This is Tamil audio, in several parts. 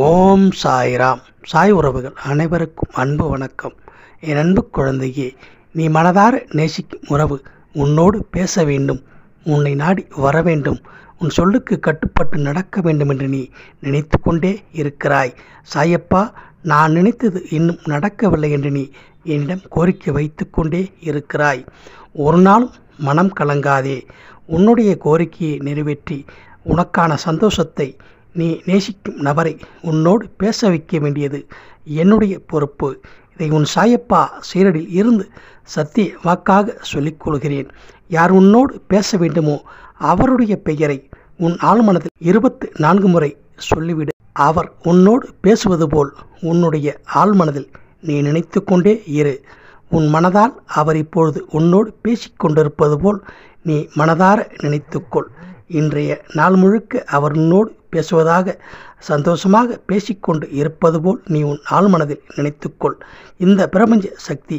ஓம் சாய்ராம் சாய் உறவுகள் அனைவருக்கும் அன்பு வணக்கம் என் அன்பு குழந்தையே நீ மனதார நேசிக்கும் உறவு உன்னோடு பேச வேண்டும் உன்னை நாடி வர வேண்டும் உன் சொல்லுக்கு கட்டுப்பட்டு நடக்க வேண்டும் என்று நீ நினைத்து கொண்டே இருக்கிறாய் சாயப்பா நான் நினைத்தது இன்னும் நடக்கவில்லை என்று நீ என்னிடம் கோரிக்கை வைத்து கொண்டே இருக்கிறாய் ஒரு நாளும் மனம் கலங்காதே உன்னுடைய கோரிக்கையை நிறைவேற்றி உனக்கான சந்தோஷத்தை நீ நேசிக்கும் நபரை உன்னோடு பேச வைக்க வேண்டியது என்னுடைய பொறுப்பு இதை உன் சாயப்பா சீரடில் இருந்து சத்திய வாக்காக சொல்லிக் கொள்கிறேன் யார் உன்னோடு பேச வேண்டுமோ அவருடைய பெயரை உன் ஆழ்மனதில் இருபத்து நான்கு முறை சொல்லிவிடு அவர் உன்னோடு பேசுவது போல் உன்னுடைய ஆழ்மனதில் நீ நினைத்து கொண்டே இரு உன் மனதால் அவர் இப்பொழுது உன்னோடு பேசிக்கொண்டிருப்பது போல் நீ மனதார நினைத்துக்கொள் இன்றைய நாள் முழுக்க அவர் உன்னோடு பேசுவதாக சந்தோஷமாக பேசிக்கொண்டு இருப்பது போல் நீ உன் ஆழ்மனதில் நினைத்துக்கொள் இந்த பிரபஞ்ச சக்தி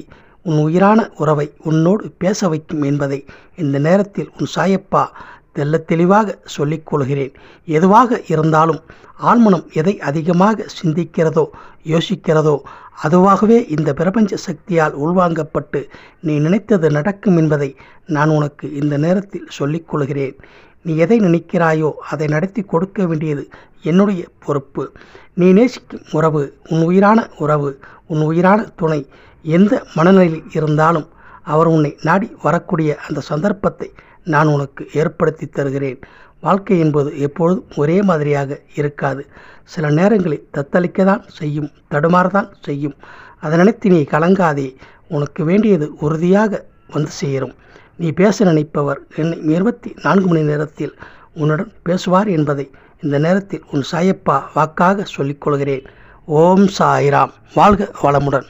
உன் உயிரான உறவை உன்னோடு பேச வைக்கும் என்பதை இந்த நேரத்தில் உன் சாயப்பா தெல்ல தெளிவாக சொல்லிக் கொள்கிறேன் எதுவாக இருந்தாலும் ஆண்மனம் எதை அதிகமாக சிந்திக்கிறதோ யோசிக்கிறதோ அதுவாகவே இந்த பிரபஞ்ச சக்தியால் உள்வாங்கப்பட்டு நீ நினைத்தது நடக்கும் என்பதை நான் உனக்கு இந்த நேரத்தில் சொல்லிக் கொள்கிறேன் நீ எதை நினைக்கிறாயோ அதை நடத்தி கொடுக்க வேண்டியது என்னுடைய பொறுப்பு நீ நேசிக்கும் உறவு உன் உயிரான உறவு உன் உயிரான துணை எந்த மனநிலையில் இருந்தாலும் அவர் உன்னை நாடி வரக்கூடிய அந்த சந்தர்ப்பத்தை நான் உனக்கு ஏற்படுத்தி தருகிறேன் வாழ்க்கை என்பது எப்பொழுதும் ஒரே மாதிரியாக இருக்காது சில நேரங்களில் தத்தளிக்க தான் செய்யும் தடுமாறதான் செய்யும் அதை நினைத்து நீ கலங்காதே உனக்கு வேண்டியது உறுதியாக வந்து சேரும் நீ பேச நினைப்பவர் என்னை இருபத்தி நான்கு மணி நேரத்தில் உன்னுடன் பேசுவார் என்பதை இந்த நேரத்தில் உன் சாயப்பா வாக்காக சொல்லிக்கொள்கிறேன் ஓம் சாய்ராம் வாழ்க வளமுடன்